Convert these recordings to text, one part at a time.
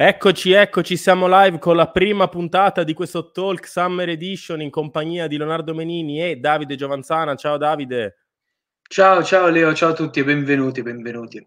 Eccoci, eccoci, siamo live con la prima puntata di questo Talk Summer Edition in compagnia di Leonardo Menini e Davide Giovanzana. Ciao Davide. Ciao, ciao Leo, ciao a tutti e benvenuti, benvenuti.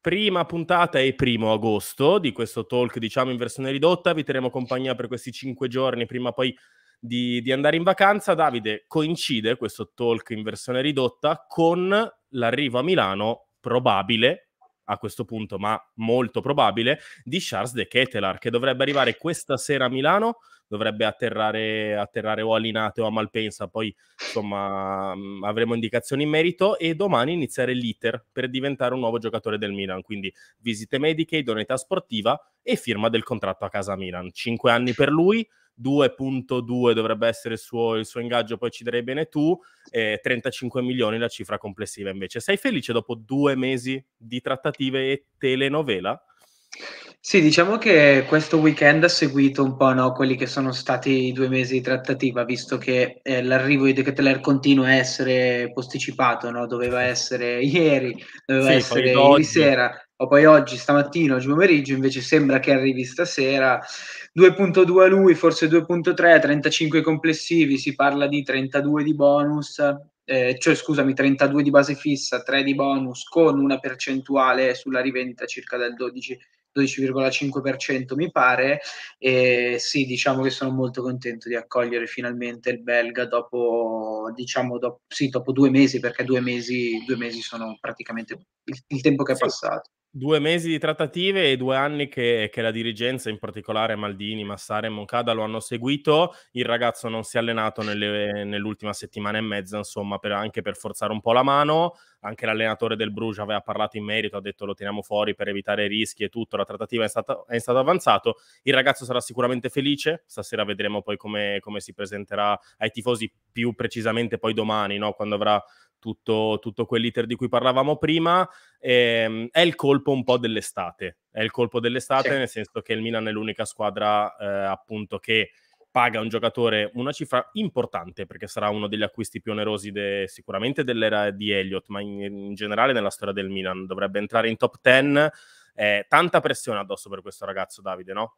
Prima puntata e primo agosto di questo talk, diciamo in versione ridotta, vi terremo compagnia per questi cinque giorni prima poi di, di andare in vacanza. Davide, coincide questo talk in versione ridotta con l'arrivo a Milano probabile a questo punto, ma molto probabile, di Charles De Ketelar, che dovrebbe arrivare questa sera a Milano, dovrebbe atterrare, atterrare o a Linate o a Malpensa, poi insomma mm, avremo indicazioni in merito e domani iniziare l'iter per diventare un nuovo giocatore del Milan, quindi visite mediche, idoneità sportiva e firma del contratto a casa Milan. Cinque anni per lui, 2.2 dovrebbe essere il suo, il suo, ingaggio, poi ci darei bene tu, eh, 35 milioni la cifra complessiva invece. Sei felice dopo due mesi di trattative e telenovela? Sì, diciamo che questo weekend ha seguito un po' no, quelli che sono stati i due mesi di trattativa, visto che eh, l'arrivo di Decathlon continua a essere posticipato, no? doveva essere ieri, doveva sì, essere ieri sera, o poi oggi, stamattina, oggi pomeriggio, invece sembra che arrivi stasera. 2.2 a lui, forse 2.3, 35 complessivi, si parla di 32 di bonus, eh, cioè scusami, 32 di base fissa, 3 di bonus, con una percentuale sulla rivendita circa del 12. 12,5% mi pare e sì diciamo che sono molto contento di accogliere finalmente il belga dopo diciamo dopo, sì, dopo due mesi perché due mesi, due mesi sono praticamente il, il tempo che è sì. passato Due mesi di trattative e due anni che, che, la dirigenza, in particolare Maldini, Massara e Moncada, lo hanno seguito. Il ragazzo non si è allenato nelle, nell'ultima settimana e mezza, insomma, per, anche per forzare un po' la mano. Anche l'allenatore del Bruges aveva parlato in merito, ha detto lo teniamo fuori per evitare rischi e tutto. La trattativa è, stata, è stato avanzato. Il ragazzo sarà sicuramente felice. Stasera vedremo poi come, come si presenterà ai tifosi, più precisamente poi domani, no? quando avrà tutto, tutto quell'iter di cui parlavamo prima, ehm, è il colpo un po' dell'estate. È il colpo dell'estate sì. nel senso che il Milan è l'unica squadra eh, appunto che paga un giocatore una cifra importante perché sarà uno degli acquisti più onerosi de, sicuramente dell'era di Elliott, ma in, in, generale nella storia del Milan dovrebbe entrare in top 10. Eh, tanta pressione addosso per questo ragazzo Davide, no?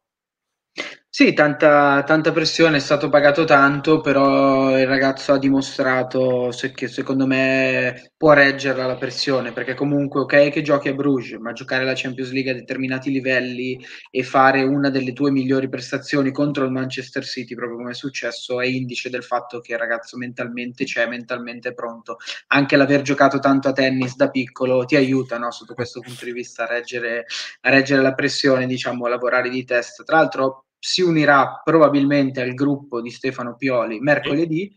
Sì, tanta, tanta pressione, è stato pagato tanto, però il ragazzo ha dimostrato se- che secondo me può reggerla la pressione, perché comunque ok che giochi a Bruges, ma giocare la Champions League a determinati livelli e fare una delle tue migliori prestazioni contro il Manchester City, proprio come è successo, è indice del fatto che il ragazzo mentalmente c'è, mentalmente è pronto. Anche l'aver giocato tanto a tennis da piccolo ti aiuta no, sotto questo punto di vista a reggere, a reggere la pressione, diciamo, a lavorare di testa. Tra l'altro si unirà probabilmente al gruppo di Stefano Pioli mercoledì,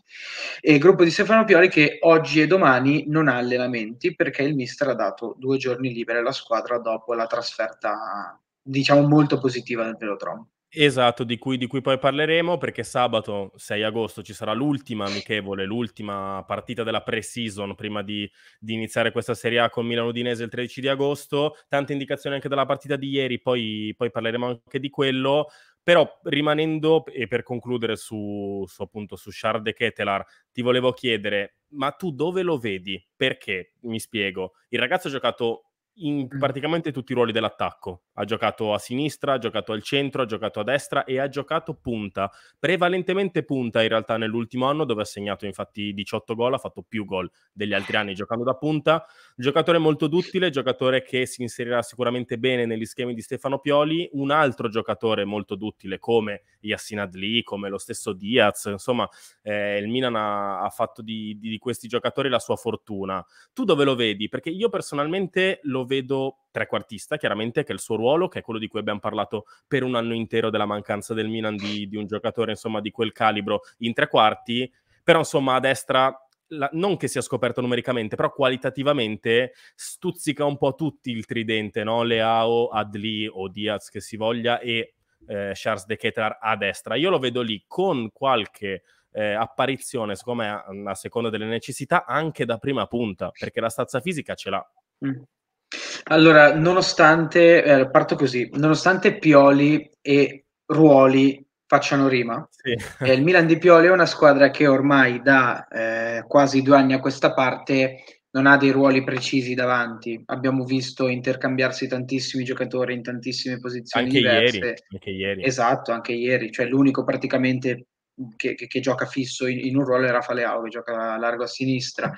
e il gruppo di Stefano Pioli che oggi e domani non ha allenamenti perché il mister ha dato due giorni liberi alla squadra dopo la trasferta, diciamo, molto positiva del Velodromo. Esatto, di cui, di cui, poi parleremo perché sabato 6 agosto ci sarà l'ultima amichevole, l'ultima partita della pre-season prima di, di iniziare questa Serie A con Milano Udinese il 13 di agosto. Tante indicazioni anche dalla partita di ieri, poi, poi parleremo anche di quello. Però rimanendo e per concludere su, su appunto su Shard de Ketelar, ti volevo chiedere, ma tu dove lo vedi? Perché, mi spiego, il ragazzo ha giocato in mm. praticamente tutti i ruoli dell'attacco. Ha giocato a sinistra, ha giocato al centro, ha giocato a destra e ha giocato punta, prevalentemente punta in realtà nell'ultimo anno dove ha segnato infatti 18 gol, ha fatto più gol degli altri anni giocando da punta. Giocatore molto duttile, giocatore che si inserirà sicuramente bene negli schemi di Stefano Pioli, un altro giocatore molto duttile come Yassin Adli, come lo stesso Diaz, insomma eh, il Milan ha, ha fatto di, di, di questi giocatori la sua fortuna. Tu dove lo vedi? Perché io personalmente lo vedo trequartista, chiaramente, che è il suo ruolo, che è quello di cui abbiamo parlato per un anno intero della mancanza del Milan di, di un giocatore, insomma, di quel calibro in tre quarti. Però, insomma, a destra la, non che sia scoperto numericamente, però qualitativamente stuzzica un po' tutti il tridente, no? Leao, Adli o Diaz che si voglia e eh, Charles De Ketar a destra. Io lo vedo lì con qualche eh, apparizione, secondo me, a, a seconda delle necessità, anche da prima punta, perché la stazza fisica ce l'ha. Mm. Allora, nonostante, eh, parto così, nonostante Pioli e Ruoli facciano rima, sì. eh, il Milan di Pioli è una squadra che ormai da eh, quasi due anni a questa parte non ha dei ruoli precisi davanti. Abbiamo visto intercambiarsi tantissimi giocatori in tantissime posizioni anche diverse. Ieri, anche ieri. Esatto, anche ieri. Cioè l'unico praticamente che, che, che gioca fisso in, in, un ruolo era Faleao, che gioca largo a sinistra.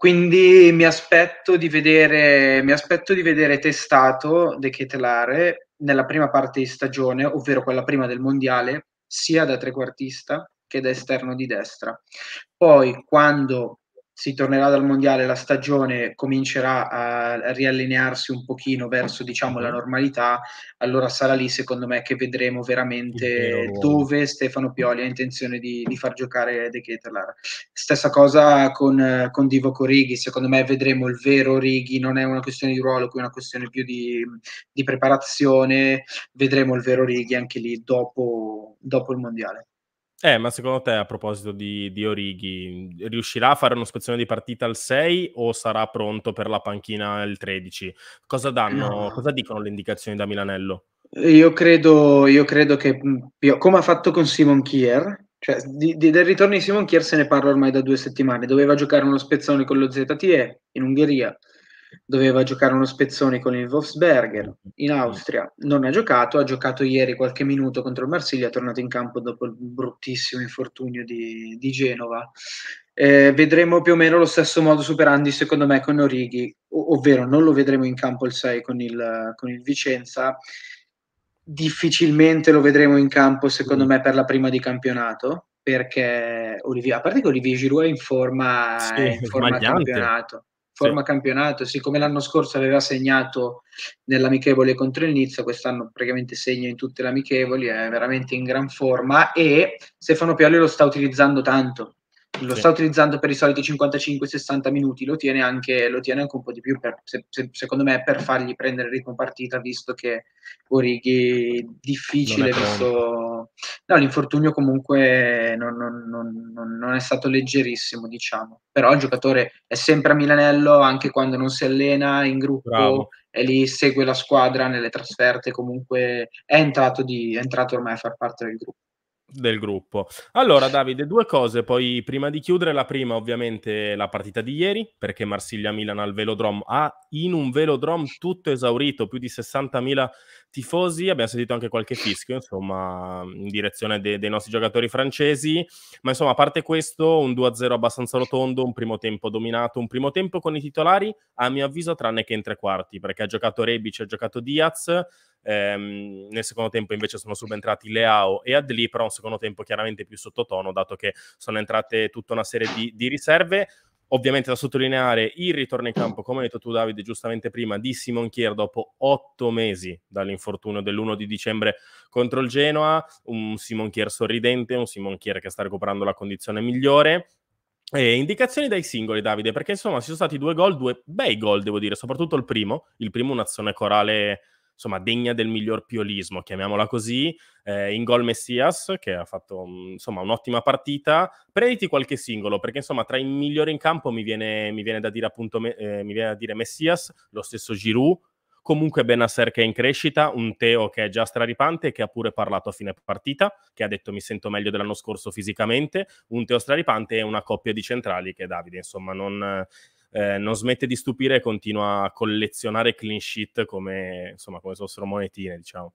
Quindi mi aspetto di vedere, mi aspetto di vedere testato De Ketelare nella prima parte di stagione, ovvero quella prima del mondiale, sia da trequartista che da esterno di destra. Poi quando si tornerà dal mondiale, la stagione comincerà a riallinearsi un pochino verso diciamo, la mhm. normalità, allora sarà lì secondo me che vedremo veramente dove Stefano Pioli ha intenzione di, di far giocare De Ketelaar. Stessa cosa con, con Divoco Righi, secondo me vedremo il vero Righi, non è una questione di ruolo, qui è una questione più di, di preparazione, vedremo il vero Righi anche lì dopo, dopo il mondiale. Eh, ma secondo te, a proposito di, di, Orighi, riuscirà a fare uno spezzone di partita al 6 o sarà pronto per la panchina il 13? Cosa, danno, no. cosa dicono le indicazioni da Milanello? Io credo, io credo che, mm, come ha fatto con Simon Kier, cioè di, di, del ritorno di Simon Kier se ne parla ormai da due settimane, doveva giocare uno spezzone con lo ZTE in Ungheria, doveva giocare uno spezzone con il Wolfsberger in mm. Austria, non ha giocato, ha giocato ieri qualche minuto contro il Marsiglia, è tornato in campo dopo il bruttissimo infortunio di, di Genova. Eh, vedremo più o meno lo stesso modo superandi secondo me con Orighi, ov- ovvero non lo vedremo in campo il 6 con il, con il Vicenza, difficilmente lo vedremo in campo secondo mm. me per la prima di campionato perché Olivier, a parte che Olivier Giroud è in forma, sì, è in forma campionato forma sì. campionato, siccome l'anno scorso aveva segnato nell'amichevole contro il Nizza, quest'anno praticamente segna in tutte le amichevoli, è veramente in gran forma e Stefano Pioli lo sta utilizzando tanto, lo sì. sta utilizzando per i soliti 55-60 minuti, lo tiene, anche, lo tiene anche un po' di più, per, se, se, secondo me, per fargli prendere il ritmo partita, visto che è difficile, visto... No, l'infortunio comunque non, non, non, non, è stato leggerissimo, diciamo. Però il giocatore è sempre a Milanello, anche quando non si allena in gruppo, Bravo. è lì, segue la squadra nelle trasferte, comunque è entrato, di, è entrato ormai a far parte del gruppo del gruppo. Allora, Davide, due cose. Poi, prima di chiudere, la prima, ovviamente, la partita di ieri, perché Marsiglia-Milan al velodrome ha in un velodrome tutto esaurito, più di 60.000 tifosi. Abbiamo sentito anche qualche fischio, insomma, in direzione de- dei nostri giocatori francesi. Ma insomma, a parte questo, un 2-0 abbastanza rotondo, un primo tempo dominato, un primo tempo con i titolari, a mio avviso, tranne che in tre quarti, perché ha giocato Rebic, ha giocato Diaz Ehm, nel secondo tempo invece sono subentrati Leao e Adli, però un secondo tempo chiaramente più sottotono, dato che sono entrate tutta una serie di, di riserve. Ovviamente da sottolineare il ritorno in campo, come hai detto tu Davide giustamente prima, di Simon Kier dopo otto mesi dall'infortunio dell'1 di dicembre contro il Genoa, un Simon Kier sorridente, un Simon Kier che sta recuperando la condizione migliore. E indicazioni dai singoli, Davide, perché insomma ci sono stati due gol, due bei gol, devo dire, soprattutto il primo, il primo un'azione corale insomma degna del miglior piolismo, chiamiamola così, eh, in gol Messias che ha fatto mm, insomma un'ottima partita. Prenditi qualche singolo perché insomma tra i migliori in campo mi viene, mi viene da dire appunto eh, mi viene da dire Messias, lo stesso Giroud, comunque Benasser che è in crescita, un Teo che è già straripante e che ha pure parlato a fine partita, che ha detto mi sento meglio dell'anno scorso fisicamente, un Teo straripante e una coppia di centrali che Davide, insomma, non, eh, non smette di stupire e continua a collezionare clean sheet come, insomma, come se fossero monetine, diciamo.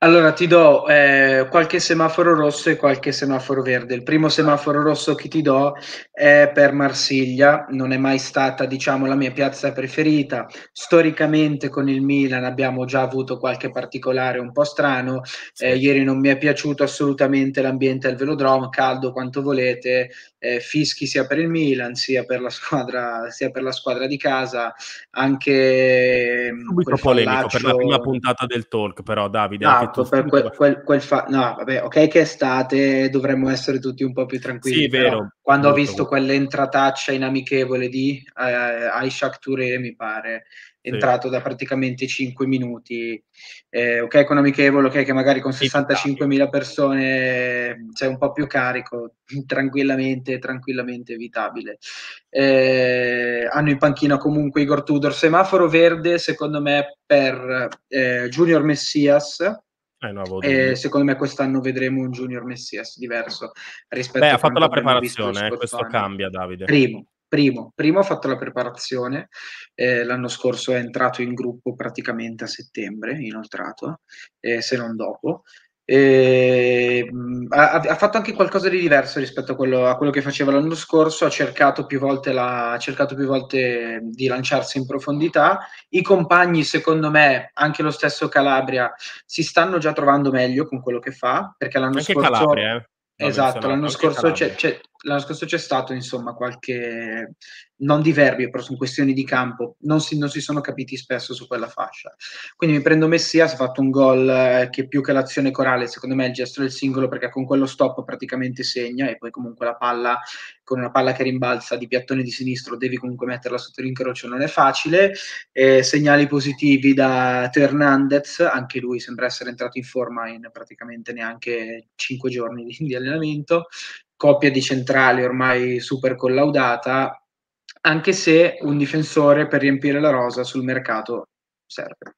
Allora ti do eh, qualche semaforo rosso e qualche semaforo verde. Il primo semaforo rosso che ti do è per Marsiglia, non è mai stata diciamo la mia piazza preferita. Storicamente con il Milan abbiamo già avuto qualche particolare un po' strano. Eh, ieri non mi è piaciuto assolutamente l'ambiente al velodromo, caldo quanto volete, eh, fischi sia per il Milan sia per la squadra, sia per la squadra di casa, anche po' mm, polemico per la prima puntata del talk però Davide l'idea no, che tu per quel, quel, quel fa- no, vabbè, ok che estate, dovremmo essere tutti un po' più tranquilli. Sì, vero. Quando ho visto quell'entrataccia inamichevole di eh, Aishak Touré, mi pare, entrato sì. da praticamente 5 minuti, eh, ok con amichevole, ok che magari con 65.000 esatto. persone c'è mm, un po' più carico, tranquillamente, tranquillamente evitabile. Eh, hanno in panchina comunque Igor Tudor, semaforo verde secondo me per eh, Junior Messias, eh, no, eh, secondo me quest'anno vedremo un Junior Messias diverso rispetto Beh, a ha fatto la preparazione, eh, questo cambia Davide. Primo, Primo, primo ha fatto la preparazione, eh, l'anno scorso è entrato in gruppo praticamente a settembre, inoltrato, eh, se non dopo. Eh, ha, ha, fatto anche qualcosa di diverso rispetto a quello, a quello che faceva l'anno scorso, ha cercato, la, ha cercato, più volte di lanciarsi in profondità. I compagni, secondo me, anche lo stesso Calabria, si stanno già trovando meglio con quello che fa, perché l'anno anche scorso... Calabria, eh. Esatto, l'anno scorso c'è, c'è, l'anno scorso c'è stato insomma qualche non diverbio, però sono questioni di campo, non si, non si, sono capiti spesso su quella fascia. Quindi mi prendo Messias, ha fatto un gol eh, che più che l'azione corale, secondo me è il gesto del singolo perché con quello stop praticamente segna e poi comunque la palla con una palla che rimbalza di piattone di sinistro devi comunque metterla sotto l'incrocio, non è facile. Eh, segnali positivi da Hernandez, anche lui sembra essere entrato in forma in praticamente neanche 5 giorni di, di allenamento coppia di centrali ormai super collaudata, anche se un difensore per riempire la rosa sul mercato serve.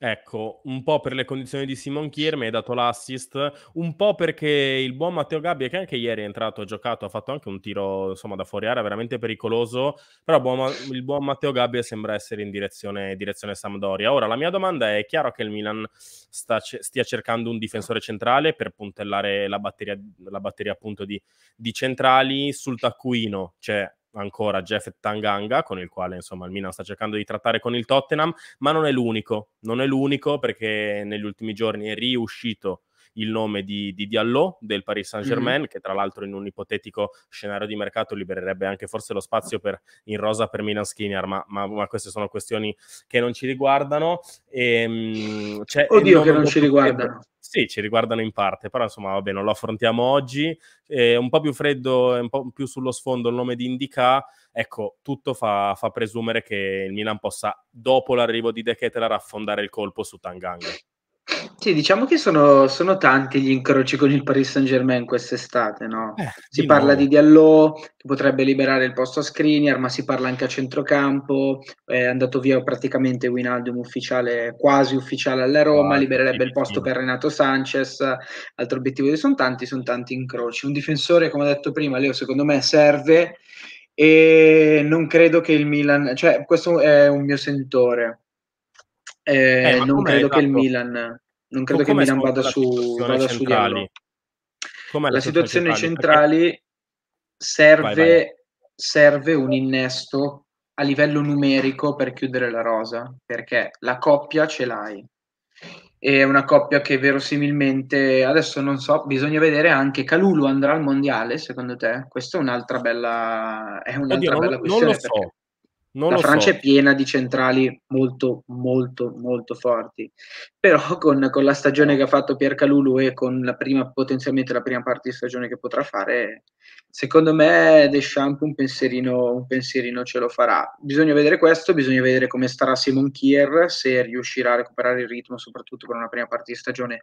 Ecco, un po' per le condizioni di Simon Kier mi hai dato l'assist, un po' perché il buon Matteo Gabbia, che anche ieri è entrato, ha giocato, ha fatto anche un tiro insomma da fuori area veramente pericoloso, però il buon Matteo Gabbia sembra essere in direzione, direzione Sampdoria. Ora, la mia domanda è, è chiaro che il Milan sta, stia cercando un difensore centrale per puntellare la batteria, la batteria appunto di, di centrali sul taccuino, cioè ancora Jeff Tanganga, con il quale insomma il Milan sta cercando di trattare con il Tottenham, ma non è l'unico, non è l'unico perché negli ultimi giorni è riuscito il nome di, di Diallo del Paris Saint-Germain, mm-hmm. che tra l'altro in un ipotetico scenario di mercato libererebbe anche forse lo spazio per, in rosa per Milan Skinner, ma, ma, ma, queste sono questioni che non ci riguardano. E, ehm, cioè, Oddio che non ci riguardano. Sì, ci riguardano in parte, però insomma, vabbè, non lo affrontiamo oggi. Eh, un po' più freddo, un po' più sullo sfondo il nome di Indica. Ecco, tutto fa, fa presumere che il Milan possa, dopo l'arrivo di De Ketelaar, affondare il colpo su Tanganga. Sì, diciamo che sono, sono, tanti gli incroci con il Paris Saint-Germain quest'estate, no? eh, si di parla nuovo. di Diallo, che potrebbe liberare il posto a Skriniar, ma si parla anche a centrocampo, è andato via praticamente Winaldum ufficiale, quasi ufficiale alla Roma, oh, libererebbe il posto per Renato Sanchez, altro obiettivo sono tanti, sono tanti incroci. Un difensore, come ho detto prima, Leo, secondo me serve e non credo che il Milan, cioè questo è un mio sentore, eh, eh non credo esatto. che il Milan, non credo che il esatto. Milan vada su, vada su di Euro. la, la situazione centrale serve, vai, vai. serve un innesto a livello numerico per chiudere la rosa, perché la coppia ce l'hai. È una coppia che verosimilmente, adesso non so, bisogna vedere anche Calulu andrà al mondiale, secondo te? Questa è un'altra bella, è un'altra Oddio, bella non, questione. Non lo so, perché... Non la Francia so. è piena di centrali molto, molto, molto forti. Però con, con la stagione che ha fatto Piercalulu e con la prima, potenzialmente la prima parte di stagione che potrà fare, secondo me Deschamps un pensierino, un pensierino ce lo farà. Bisogna vedere questo, bisogna vedere come starà Simon Kier, se riuscirà a recuperare il ritmo, soprattutto con una prima parte di stagione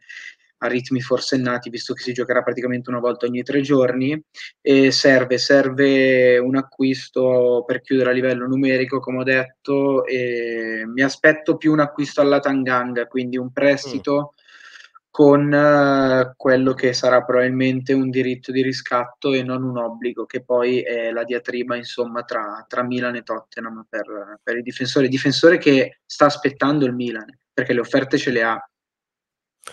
a ritmi forsennati, visto che si giocherà praticamente una volta ogni tre giorni. E serve, serve un acquisto per chiudere a livello numerico, come ho detto, e mi aspetto più un acquisto alla Tanganga, quindi un prestito. Mm. Con uh, quello che sarà probabilmente un diritto di riscatto e non un obbligo, che poi è la diatriba insomma, tra, tra Milan e Tottenham per, per il difensore. Difensore che sta aspettando il Milan, perché le offerte ce le ha,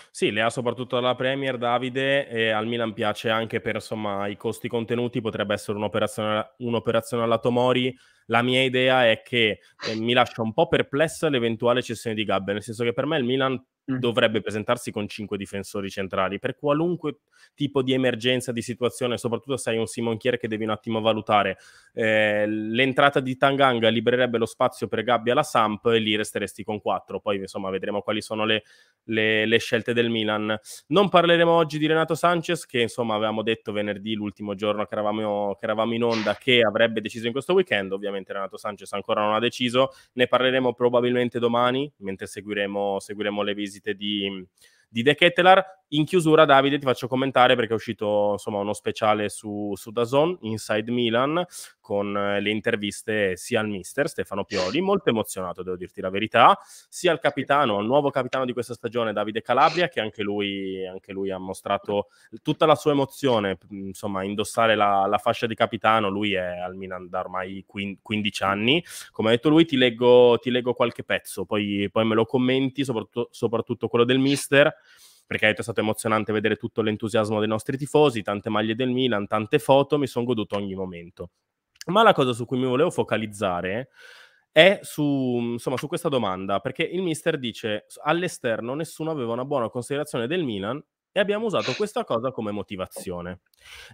sì, le ha soprattutto dalla Premier Davide e al Milan piace anche per insomma, i costi contenuti, potrebbe essere un'operazione, un'operazione alla Tomori la mia idea è che eh, mi lascia un po' perplessa l'eventuale cessione di Gabbia, nel senso che per me il Milan mm. dovrebbe presentarsi con cinque difensori centrali per qualunque tipo di emergenza di situazione, soprattutto se hai un Simonchiere che devi un attimo valutare. Eh, l'entrata di Tanganga libererebbe lo spazio per Gabbia alla Samp e lì resteresti con quattro. Poi insomma vedremo quali sono le, le, le, scelte del Milan. Non parleremo oggi di Renato Sanchez che insomma avevamo detto venerdì, l'ultimo giorno che eravamo, che eravamo in onda, che avrebbe deciso in questo weekend, ovviamente ovviamente Renato Sanchez ancora non ha deciso, ne parleremo probabilmente domani mentre seguiremo, seguiremo le visite di, di De Kettelar. In chiusura, Davide, ti faccio commentare perché è uscito insomma, uno speciale su, su Dazon, Inside Milan, con eh, le interviste sia al mister Stefano Pioli, molto emozionato devo dirti la verità, sia al capitano, al nuovo capitano di questa stagione Davide Calabria che anche lui, anche lui ha mostrato tutta la sua emozione, insomma indossare la, la fascia di capitano, lui è al Milan da ormai 15 anni, come ha detto lui ti leggo, ti leggo qualche pezzo, poi, poi me lo commenti, soprattutto, soprattutto quello del mister perché è stato emozionante vedere tutto l'entusiasmo dei nostri tifosi, tante maglie del Milan, tante foto, mi sono goduto ogni momento. Ma la cosa su cui mi volevo focalizzare è su, insomma, su questa domanda, perché il mister dice all'esterno nessuno aveva una buona considerazione del Milan e abbiamo usato questa cosa come motivazione.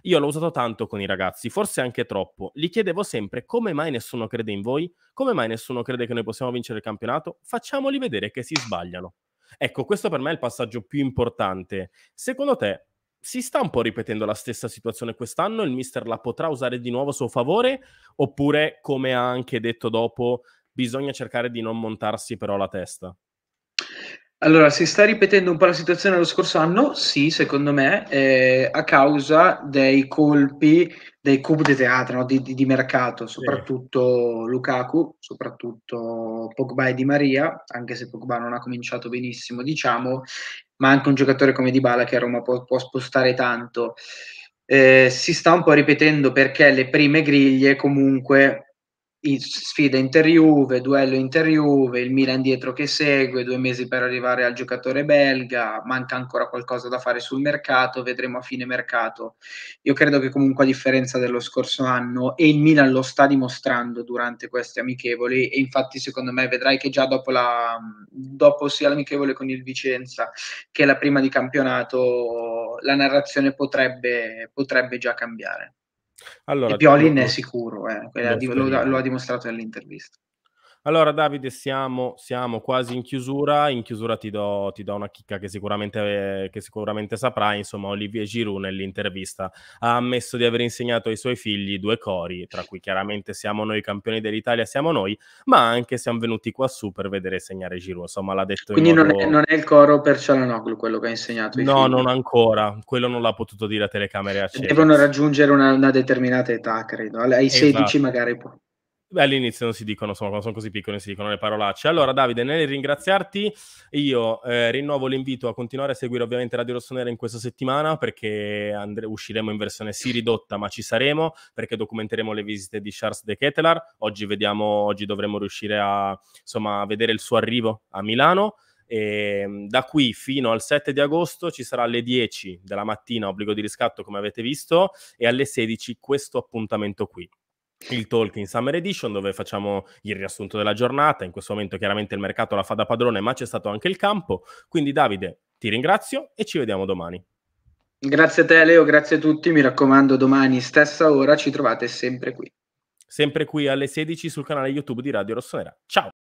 Io l'ho usato tanto con i ragazzi, forse anche troppo. Gli chiedevo sempre come mai nessuno crede in voi, come mai nessuno crede che noi possiamo vincere il campionato, facciamoli vedere che si sbagliano. Ecco, questo per me è il passaggio più importante. Secondo te, si sta un po' ripetendo la stessa situazione quest'anno, il mister la potrà usare di nuovo a suo favore oppure, come ha anche detto dopo, bisogna cercare di non montarsi però la testa? Allora, si sta ripetendo un po' la situazione dello scorso anno? Sì, secondo me, eh, a causa dei colpi, dei coup di teatro, no? di, di, di, mercato, soprattutto sì. Lukaku, soprattutto Pogba e Di Maria, anche se Pogba non ha cominciato benissimo, diciamo, ma anche un giocatore come Dybala che a Roma può, può spostare tanto. Eh, si sta un po' ripetendo perché le prime griglie comunque sfida inter-Juve, duello inter-Juve, il Milan dietro che segue, due mesi per arrivare al giocatore belga, manca ancora qualcosa da fare sul mercato, vedremo a fine mercato. Io credo che comunque a differenza dello scorso anno, e il Milan lo sta dimostrando durante queste amichevoli, e infatti secondo me vedrai che già dopo, la, dopo sia l'amichevole con il Vicenza che la prima di campionato, la narrazione potrebbe, potrebbe già cambiare. Allora, e Piolin è sicuro, eh, lo, lo, ha dimostrato nell'intervista. Allora, Davide, siamo, siamo quasi in chiusura. In chiusura ti do, ti do una chicca che sicuramente, che sicuramente saprai. Insomma, Olivier Giroud nell'intervista ha ammesso di aver insegnato ai suoi figli due cori, tra cui chiaramente siamo noi campioni dell'Italia, siamo noi, ma anche siamo venuti qua su per vedere segnare Giroud. Insomma, l'ha detto Quindi modo... Quindi non, è, il coro per Cialanoglu quello che ha insegnato? no, figli. non ancora. Quello non l'ha potuto dire a telecamere a Devono raggiungere una, una determinata età, credo. Ai 16 esatto. magari può. Beh, all'inizio non si dicono, insomma, quando sono così piccoli si dicono le parolacce. Allora, Davide, nel ringraziarti, io eh, rinnovo l'invito a continuare a seguire ovviamente Radio Rossonera in questa settimana perché andre- usciremo in versione sì ridotta, ma ci saremo perché documenteremo le visite di Charles de Ketelar. Oggi, vediamo, oggi dovremo riuscire a, insomma, a vedere il suo arrivo a Milano. E ehm, da qui fino al 7 di agosto ci sarà alle 10 della mattina obbligo di riscatto come avete visto e alle 16 questo appuntamento qui il talk in Summer Edition dove facciamo il riassunto della giornata. In questo momento chiaramente il mercato la fa da padrone, ma c'è stato anche il campo. Quindi Davide, ti ringrazio e ci vediamo domani. Grazie a te Leo, grazie a tutti. Mi raccomando, domani stessa ora ci trovate sempre qui. Sempre qui alle 16 sul canale YouTube di Radio Rossonera. Ciao!